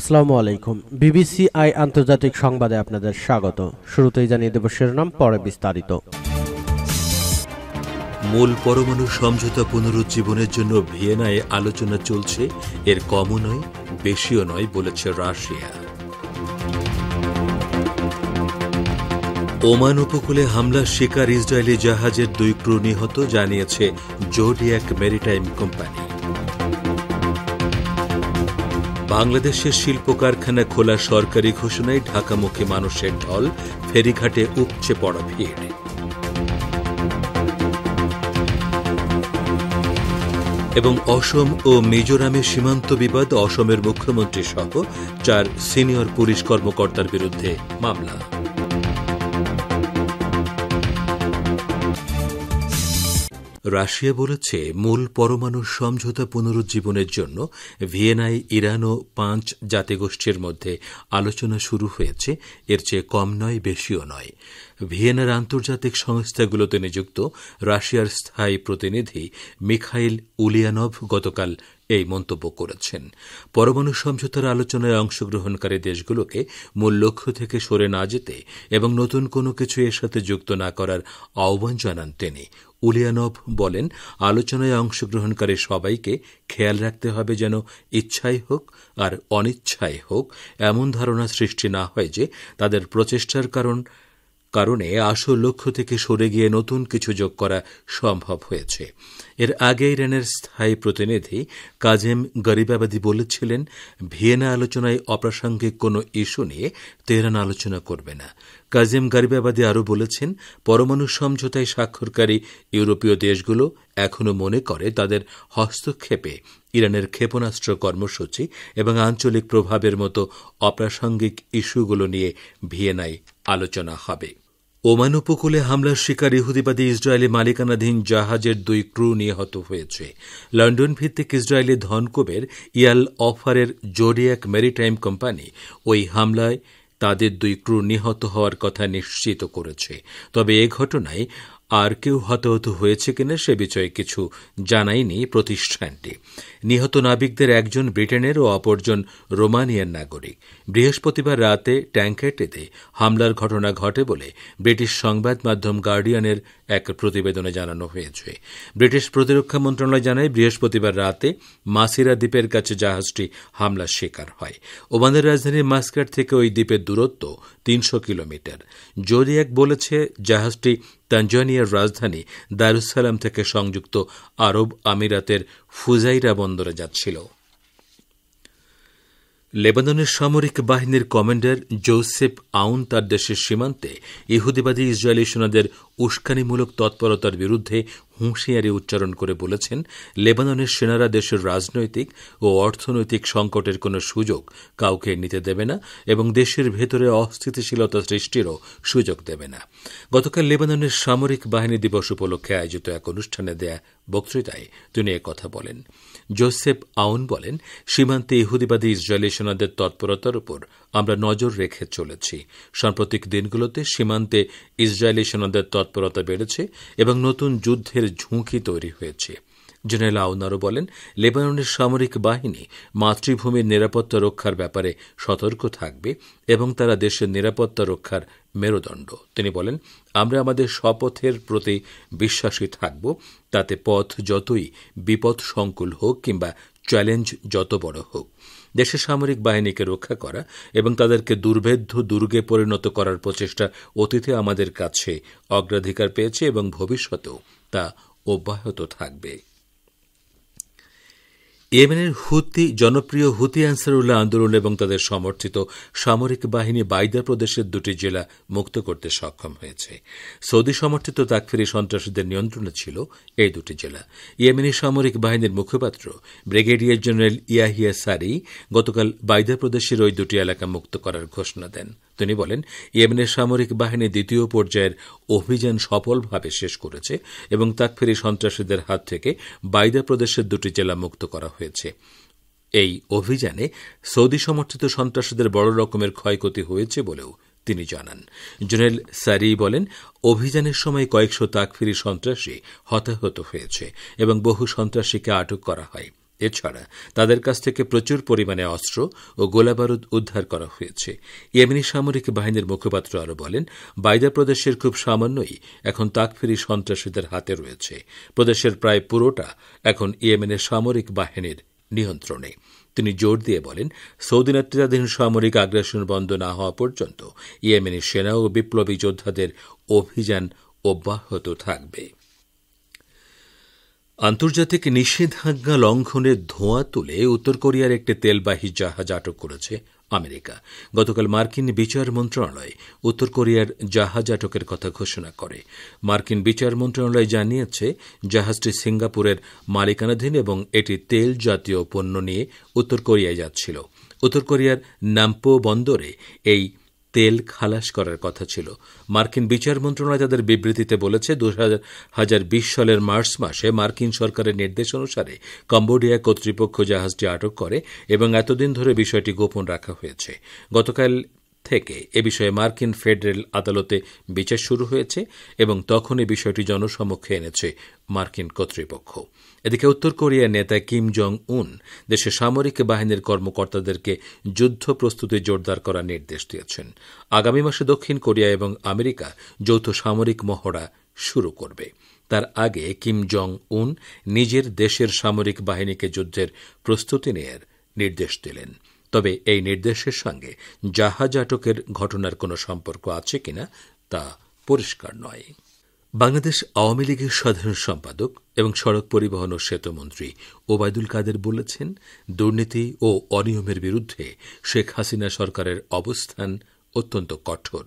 আসসালামু আলাইকুম BBC I আন্তর্জাতিক সংবাদে আপনাদের স্বাগত শুরুতেই জানিয়ে দেব শিরোনাম পরে বিস্তারিত মূল পরমাণু সমঝোতা পুনরুজ্জীবনের জন্য ভিয়েনায় আলোচনা চলছে এর কমও নয় বেশিও নয় বলেছে রাশিয়া ওমান উপকূলে হামলার শিকার ইসরায়েলি জাহাজের দুই ক্রু নিহত জানিয়েছে জোডিয়াক মেরিটাইম কোম্পানি বাংলাদেশের শিল্প কারখানা খোলা সরকারি ঘোষণায় ঢাকামুখী মানুষের ঢল ফেরিঘাটে উপচে পড়া ভিড় এবং অসম ও মিজোরামের সীমান্ত বিবাদ অসমের মুখ্যমন্ত্রী সহ চার সিনিয়র পুলিশ কর্মকর্তার বিরুদ্ধে মামলা রাশিয়া বলেছে মূল পরমাণু সমঝোতা পুনরুজ্জীবনের জন্য ভিয়েনায় ইরান ও পাঁচ জাতিগোষ্ঠীর মধ্যে আলোচনা শুরু হয়েছে এর চেয়ে কম নয় বেশিও নয় ভিয়েনার আন্তর্জাতিক সংস্থাগুলোতে নিযুক্ত রাশিয়ার স্থায়ী প্রতিনিধি মিখাইল উলিয়ানভ গতকাল এই মন্তব্য করেছেন পরমাণু সমঝোতার আলোচনায় অংশগ্রহণকারী দেশগুলোকে মূল লক্ষ্য থেকে সরে না যেতে এবং নতুন কোনো কিছু এর সাথে যুক্ত না করার আহ্বান জানান তিনি উলিয়ানভ বলেন আলোচনায় অংশগ্রহণকারী সবাইকে খেয়াল রাখতে হবে যেন ইচ্ছাই হোক আর অনিচ্ছাই হোক এমন ধারণা সৃষ্টি না হয় যে তাদের প্রচেষ্টার কারণ কারণে আসল লক্ষ্য থেকে সরে গিয়ে নতুন কিছু যোগ করা সম্ভব হয়েছে এর আগে ইরানের স্থায়ী প্রতিনিধি কাজেম গরিবাবাদী বলেছিলেন ভিয়েনা আলোচনায় অপ্রাসঙ্গিক কোনো ইস্যু নিয়ে তেহরান আলোচনা করবে না কাজেম গরিবাবাদী আরও বলেছেন পরমাণু সমঝোতায় স্বাক্ষরকারী ইউরোপীয় দেশগুলো এখনও মনে করে তাদের হস্তক্ষেপে ইরানের ক্ষেপণাস্ত্র কর্মসূচি এবং আঞ্চলিক প্রভাবের মতো অপ্রাসঙ্গিক ইস্যুগুলো নিয়ে ভিয়েনায় আলোচনা হবে ওমান উপকূলে হামলার শিকার ইহুদিবাদী ইসরায়েলি মালিকানাধীন জাহাজের দুই ক্রু নিহত হয়েছে লন্ডন ভিত্তিক ইসরায়েলি ধনকোবের ইয়াল অফারের জোরিয়াক মেরিটাইম কোম্পানি ওই হামলায় তাদের দুই ক্রু নিহত হওয়ার কথা নিশ্চিত করেছে তবে এ ঘটনায় আর কেউ হতাহত হয়েছে কিনা সে বিষয়ে কিছু জানায়নি প্রতিষ্ঠানটি নিহত নাবিকদের একজন ব্রিটেনের ও অপরজন রোমানিয়ার নাগরিক বৃহস্পতিবার রাতে ট্যাঙ্কেটেতে হামলার ঘটনা ঘটে বলে ব্রিটিশ সংবাদ মাধ্যম গার্ডিয়ানের এক প্রতিবেদনে জানানো হয়েছে ব্রিটিশ প্রতিরক্ষা মন্ত্রণালয় জানায় বৃহস্পতিবার রাতে মাসিরা দ্বীপের কাছে জাহাজটি হামলার শিকার হয় ওমানের রাজধানী মাস্কাট থেকে ওই দ্বীপের দূরত্ব তিনশো কিলোমিটার জোরিয়াক বলেছে জাহাজটি তানজানিয়ার রাজধানী দারুসালাম থেকে সংযুক্ত আরব আমিরাতের ফুজাইরা বন্দরে যাচ্ছিল লেবাননের সামরিক বাহিনীর কমান্ডার জোসেফ আউন তার দেশের সীমান্তে ইহুদিবাদী ইসরায়েলি সেনাদের উস্কানিমূলক তৎপরতার বিরুদ্ধে হুঁশিয়ারি উচ্চারণ করে বলেছেন লেবাননের সেনারা দেশের রাজনৈতিক ও অর্থনৈতিক সংকটের কোনো সুযোগ কাউকে নিতে দেবে না এবং দেশের ভেতরে অস্থিতিশীলতা সৃষ্টিরও সুযোগ দেবে না গতকাল লেবাননের সামরিক বাহিনী দিবস উপলক্ষে আয়োজিত এক অনুষ্ঠানে দেয়া বক্তৃতায় তিনি কথা বলেন জোসেফ আউন বলেন সীমান্তে ইহুদিবাদী ইসরায়েলি সেনাদের তৎপরতার উপর আমরা নজর রেখে চলেছি সাম্প্রতিক দিনগুলোতে সীমান্তে ইসরায়েলি সেনাদের তৎপরতা বেড়েছে এবং নতুন যুদ্ধের ঝুঁকি তৈরি হয়েছে জেনারেল আউনারও বলেন লেবাননের সামরিক বাহিনী মাতৃভূমির নিরাপত্তা রক্ষার ব্যাপারে সতর্ক থাকবে এবং তারা দেশের নিরাপত্তা রক্ষার মেরুদণ্ড তিনি বলেন আমরা আমাদের শপথের প্রতি বিশ্বাসী থাকব তাতে পথ যতই বিপদ সংকুল হোক কিংবা চ্যালেঞ্জ যত বড় হোক দেশের সামরিক বাহিনীকে রক্ষা করা এবং তাদেরকে দুর্ভেদ্য দুর্গে পরিণত করার প্রচেষ্টা অতীতে আমাদের কাছে অগ্রাধিকার পেয়েছে এবং ভবিষ্যতেও তা অব্যাহত থাকবে ইয়েমেনের হুতি জনপ্রিয় হুতি আনসারুল্লাহ আন্দোলন এবং তাদের সমর্থিত সামরিক বাহিনী বাইদা প্রদেশের দুটি জেলা মুক্ত করতে সক্ষম হয়েছে সৌদি সমর্থিত তাকফিরি সন্ত্রাসীদের নিয়ন্ত্রণে ছিল এই দুটি জেলা ইয়েমেনি সামরিক বাহিনীর মুখপাত্র ব্রিগেডিয়ার জেনারেল ইয়াহিয়া সারি গতকাল বাইদা প্রদেশের ওই দুটি এলাকা মুক্ত করার ঘোষণা দেন তিনি বলেন ইয়েমেনের সামরিক বাহিনী দ্বিতীয় পর্যায়ের অভিযান সফলভাবে শেষ করেছে এবং তাকফেরি সন্ত্রাসীদের হাত থেকে বাইদা প্রদেশের দুটি জেলা মুক্ত করা হয়েছে এই অভিযানে সৌদি সমর্থিত সন্ত্রাসীদের বড় রকমের ক্ষয়ক্ষতি হয়েছে বলেও তিনি জানান জুনেল সারি বলেন অভিযানের সময় কয়েকশো তাকফিরি সন্ত্রাসী হতাহত হয়েছে এবং বহু সন্ত্রাসীকে আটক করা হয় এছাড়া তাদের কাছ থেকে প্রচুর পরিমাণে অস্ত্র ও গোলাবারুদ উদ্ধার করা হয়েছে ইয়েমেনি সামরিক বাহিনীর মুখপাত্র আরও বলেন বাইদা প্রদেশের খুব সামান্যই এখন তাকফিরি সন্ত্রাসীদের হাতে রয়েছে প্রদেশের প্রায় পুরোটা এখন ইয়েমেনের সামরিক বাহিনীর নিয়ন্ত্রণে তিনি জোর দিয়ে বলেন সৌদি নেতৃত্বাধীন সামরিক আগ্রাসন বন্ধ না হওয়া পর্যন্ত ইয়েমেনের সেনা ও বিপ্লবী যোদ্ধাদের অভিযান অব্যাহত থাকবে আন্তর্জাতিক নিষেধাজ্ঞা লঙ্ঘনের ধোঁয়া তুলে উত্তর কোরিয়ার একটি তেলবাহী জাহাজ আটক করেছে আমেরিকা গতকাল মার্কিন বিচার মন্ত্রণালয় উত্তর কোরিয়ার জাহাজ আটকের কথা ঘোষণা করে মার্কিন বিচার মন্ত্রণালয় জানিয়েছে জাহাজটি সিঙ্গাপুরের মালিকানাধীন এবং এটি তেল জাতীয় পণ্য নিয়ে উত্তর কোরিয়ায় যাচ্ছিল উত্তর কোরিয়ার নাম্পো বন্দরে এই তেল খালাস করার কথা ছিল মার্কিন বিচার মন্ত্রণালয় তাদের বিবৃতিতে বলেছে দু হাজার বিশ সালের মার্চ মাসে মার্কিন সরকারের নির্দেশ অনুসারে কম্বোডিয়া কর্তৃপক্ষ জাহাজটি আটক করে এবং এতদিন ধরে বিষয়টি গোপন রাখা হয়েছে গতকাল থেকে এ বিষয়ে মার্কিন ফেডারেল আদালতে বিচার শুরু হয়েছে এবং তখনই বিষয়টি জনসমক্ষে এনেছে মার্কিন কর্তৃপক্ষ এদিকে উত্তর কোরিয়ার নেতা কিম জং উন দেশে সামরিক বাহিনীর কর্মকর্তাদেরকে যুদ্ধ প্রস্তুতি জোরদার করার নির্দেশ দিয়েছেন আগামী মাসে দক্ষিণ কোরিয়া এবং আমেরিকা যৌথ সামরিক মহড়া শুরু করবে তার আগে কিম জং উন নিজের দেশের সামরিক বাহিনীকে যুদ্ধের প্রস্তুতি নেয়ার নির্দেশ দিলেন তবে এই নির্দেশের সঙ্গে জাহাজ আটকের ঘটনার কোনো সম্পর্ক আছে কিনা তা পরিষ্কার নয় বাংলাদেশ আওয়ামী লীগের সাধারণ সম্পাদক এবং সড়ক পরিবহন ও সেতুমন্ত্রী ওবায়দুল কাদের বলেছেন দুর্নীতি ও অনিয়মের বিরুদ্ধে শেখ হাসিনা সরকারের অবস্থান অত্যন্ত কঠোর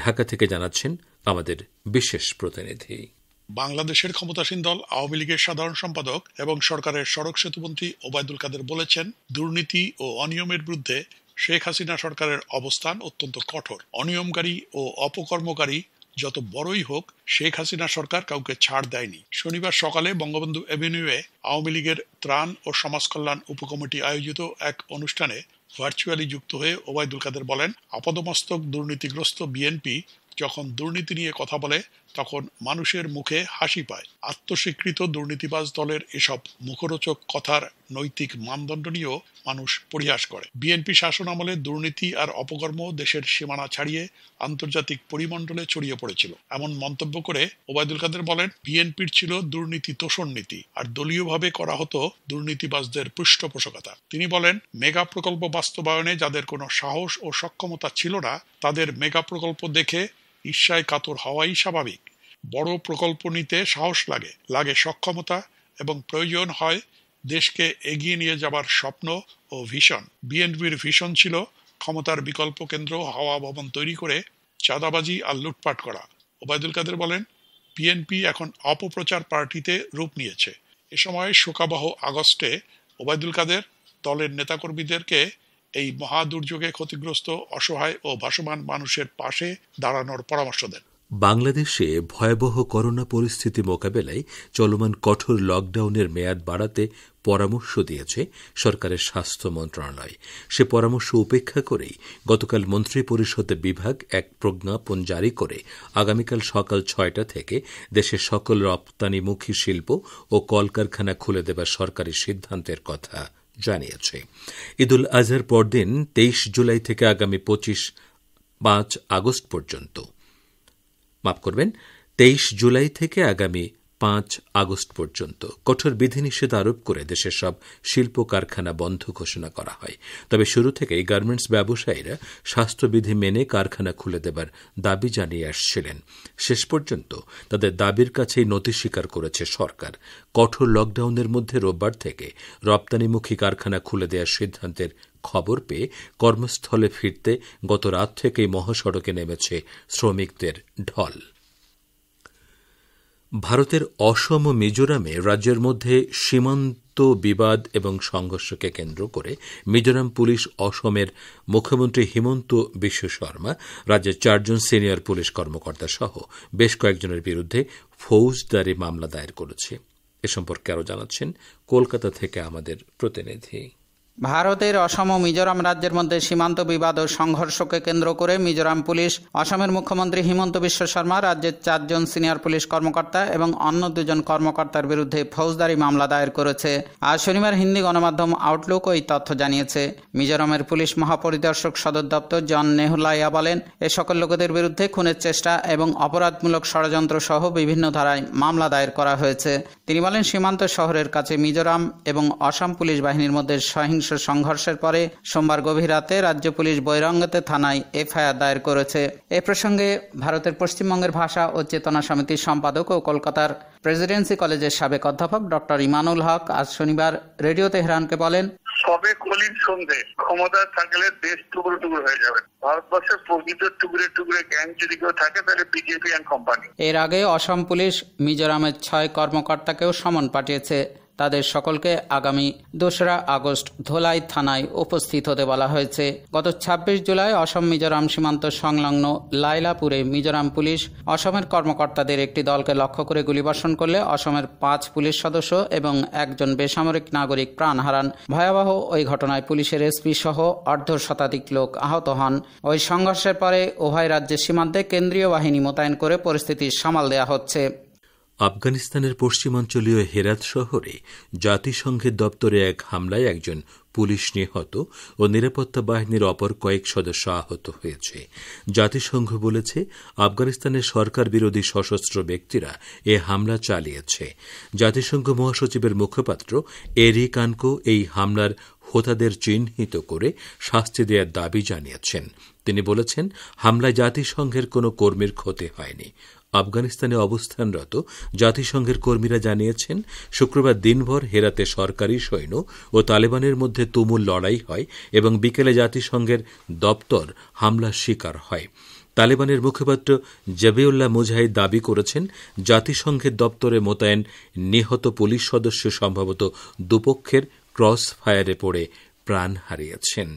ঢাকা থেকে জানাচ্ছেন আমাদের বিশেষ প্রতিনিধি বাংলাদেশের ক্ষমতাসীন দল আওয়ামী লীগের সাধারণ সম্পাদক এবং সরকারের সড়ক সেতুমন্ত্রী ওবায়দুল কাদের বলেছেন দুর্নীতি ও অনিয়মের বিরুদ্ধে শেখ হাসিনা সরকারের অবস্থান অত্যন্ত কঠোর অনিয়মকারী ও অপকর্মকারী যত বড়ই হোক শেখ হাসিনা সরকার কাউকে ছাড় দেয়নি শনিবার সকালে বঙ্গবন্ধু অ্যাভিনিউয়ে আওয়ামী লীগের ত্রাণ ও সমাজকল্যাণ উপকমিটি আয়োজিত এক অনুষ্ঠানে ভার্চুয়ালি যুক্ত হয়ে ওবায়দুল কাদের বলেন আপাদমস্তক দুর্নীতিগ্রস্ত বিএনপি যখন দুর্নীতি নিয়ে কথা বলে তখন মানুষের মুখে হাসি পায় আত্মস্বীকৃত দুর্নীতিবাজ দলের এসব মুখরোচক কথার নৈতিক মানদণ্ড নিয়েও মানুষ পরিহাস করে বিএনপি শাসন আমলে দুর্নীতি আর অপকর্ম দেশের সীমানা ছাড়িয়ে আন্তর্জাতিক পরিমণ্ডলে ছড়িয়ে পড়েছিল এমন মন্তব্য করে ওবায়দুল কাদের বলেন বিএনপির ছিল দুর্নীতি তোষণ নীতি আর দলীয়ভাবে করা হতো দুর্নীতিবাজদের পৃষ্ঠপোষকতা তিনি বলেন মেগা প্রকল্প বাস্তবায়নে যাদের কোনো সাহস ও সক্ষমতা ছিল না তাদের মেগা প্রকল্প দেখে ঈর্ষায় কাতর হওয়াই স্বাভাবিক বড় প্রকল্প নিতে সাহস লাগে লাগে সক্ষমতা এবং প্রয়োজন হয় দেশকে এগিয়ে নিয়ে যাবার স্বপ্ন ও ভিশন বিএনপির ভিশন ছিল ক্ষমতার বিকল্প কেন্দ্র হাওয়া ভবন তৈরি করে চাঁদাবাজি আর লুটপাট করা ওবায়দুল কাদের বলেন বিএনপি এখন অপপ্রচার পার্টিতে রূপ নিয়েছে এ সময় শোকাবহ আগস্টে ওবায়দুল কাদের দলের নেতাকর্মীদেরকে এই মহাদুর্যোগে ক্ষতিগ্রস্ত অসহায় ও ভাসমান মানুষের পাশে দাঁড়ানোর পরামর্শ দেন বাংলাদেশে ভয়াবহ করোনা পরিস্থিতি মোকাবেলায় চলমান কঠোর লকডাউনের মেয়াদ বাড়াতে পরামর্শ দিয়েছে সরকারের স্বাস্থ্য মন্ত্রণালয় সে পরামর্শ উপেক্ষা করেই গতকাল মন্ত্রী পরিষদের বিভাগ এক প্রজ্ঞাপন জারি করে আগামীকাল সকাল ছয়টা থেকে দেশের সকল রপ্তানিমুখী শিল্প ও কলকারখানা খুলে দেবার সরকারি সিদ্ধান্তের কথা জানিয়েছে ঈদুল আজহার পরদিন তেইশ জুলাই থেকে আগামী পঁচিশ পাঁচ আগস্ট পর্যন্ত মাফ করবেন তেইশ জুলাই থেকে আগামী পাঁচ আগস্ট পর্যন্ত কঠোর বিধিনিষেধ আরোপ করে দেশের সব শিল্প কারখানা বন্ধ ঘোষণা করা হয় তবে শুরু থেকেই গার্মেন্টস ব্যবসায়ীরা স্বাস্থ্যবিধি মেনে কারখানা খুলে দেবার দাবি জানিয়ে আসছিলেন শেষ পর্যন্ত তাদের দাবির কাছেই নতি স্বীকার করেছে সরকার কঠোর লকডাউনের মধ্যে রোববার থেকে রপ্তানিমুখী কারখানা খুলে দেওয়ার সিদ্ধান্তের খবর পেয়ে কর্মস্থলে ফিরতে গত রাত থেকেই মহাসড়কে নেমেছে শ্রমিকদের ঢল ভারতের অসম মিজোরামে রাজ্যের মধ্যে সীমান্ত বিবাদ এবং সংঘর্ষকে কেন্দ্র করে মিজোরাম পুলিশ অসমের মুখ্যমন্ত্রী হিমন্ত বিশ্ব শর্মা রাজ্যের চারজন সিনিয়র পুলিশ কর্মকর্তা সহ বেশ কয়েকজনের বিরুদ্ধে ফৌজদারি মামলা দায়ের করেছে এ সম্পর্কে আরও জানাচ্ছেন কলকাতা থেকে আমাদের প্রতিনিধি ভারতের অসম ও মিজোরাম রাজ্যের মধ্যে সীমান্ত বিবাদ ও সংঘর্ষকে কেন্দ্র করে মিজোরাম পুলিশ অসমের মুখ্যমন্ত্রী হিমন্ত বিশ্ব শর্মা রাজ্যের চারজন সিনিয়র পুলিশ কর্মকর্তা এবং অন্য দুজন কর্মকর্তার বিরুদ্ধে ফৌজদারি মামলা দায়ের করেছে আজ শনিবার হিন্দি গণমাধ্যম আউটলুক ওই তথ্য জানিয়েছে মিজোরামের পুলিশ মহাপরিদর্শক সদর দপ্তর জন নেহুলাইয়া বলেন এ সকল লোকেদের বিরুদ্ধে খুনের চেষ্টা এবং অপরাধমূলক ষড়যন্ত্র সহ বিভিন্ন ধারায় মামলা দায়ের করা হয়েছে তিনি বলেন সীমান্ত শহরের কাছে মিজোরাম এবং অসম পুলিশ বাহিনীর মধ্যে সহিংস সহিংস সংঘর্ষের পরে সোমবার গভীর রাতে রাজ্য পুলিশ বৈরঙ্গতে থানায় এফআইআর দায়ের করেছে এ প্রসঙ্গে ভারতের পশ্চিমবঙ্গের ভাষা ও চেতনা সমিতির সম্পাদক ও কলকাতার প্রেসিডেন্সি কলেজের সাবেক অধ্যাপক ডক্টর ইমানুল হক আজ শনিবার রেডিও তেহরানকে বলেন সবে কলিন সন্ধে ক্ষমতা থাকলে দেশ টুকরো টুকরো হয়ে যাবে ভারতবর্ষের প্রকৃত টুকরে টুকরে গ্যাং যদি কেউ থাকে তাহলে বিজেপি অ্যান্ড কোম্পানি এর আগে অসম পুলিশ মিজোরামের ছয় কর্মকর্তাকেও সমন পাঠিয়েছে তাদের সকলকে আগামী দোসরা আগস্ট ধোলাই থানায় উপস্থিত হতে বলা হয়েছে গত ২৬ জুলাই অসম মিজোরাম সীমান্ত সংলগ্ন লাইলাপুরে মিজোরাম পুলিশ অসমের কর্মকর্তাদের একটি দলকে লক্ষ্য করে গুলিবর্ষণ করলে অসমের পাঁচ পুলিশ সদস্য এবং একজন বেসামরিক নাগরিক প্রাণ হারান ভয়াবহ ওই ঘটনায় পুলিশের এসপি সহ অর্ধ শতাধিক লোক আহত হন ওই সংঘর্ষের পরে উভয় রাজ্যের সীমান্তে কেন্দ্রীয় বাহিনী মোতায়েন করে পরিস্থিতি সামাল দেওয়া হচ্ছে আফগানিস্তানের পশ্চিমাঞ্চলীয় হেরাত শহরে জাতিসংঘের দপ্তরে এক হামলায় একজন পুলিশ নিহত ও নিরাপত্তা বাহিনীর অপর কয়েক সদস্য আহত হয়েছে জাতিসংঘ বলেছে আফগানিস্তানের সরকার বিরোধী সশস্ত্র ব্যক্তিরা এ হামলা চালিয়েছে জাতিসংঘ মহাসচিবের মুখপাত্র এরি কানকো এই হামলার হোতাদের চিহ্নিত করে শাস্তি দেওয়ার দাবি জানিয়েছেন তিনি বলেছেন হামলায় জাতিসংঘের কোনো কর্মীর ক্ষতি হয়নি আফগানিস্তানে অবস্থানরত জাতিসংঘের কর্মীরা জানিয়েছেন শুক্রবার দিনভর হেরাতে সরকারি সৈন্য ও তালেবানের মধ্যে তুমুল লড়াই হয় এবং বিকেলে জাতিসংঘের দপ্তর হামলার শিকার হয় তালেবানের মুখপাত্র জবিউল্লাহ মুজাহিদ দাবি করেছেন জাতিসংঘের দপ্তরে মোতায়েন নিহত পুলিশ সদস্য সম্ভবত দুপক্ষের ক্রস ফায়ারে পড়ে প্রাণ হারিয়েছেন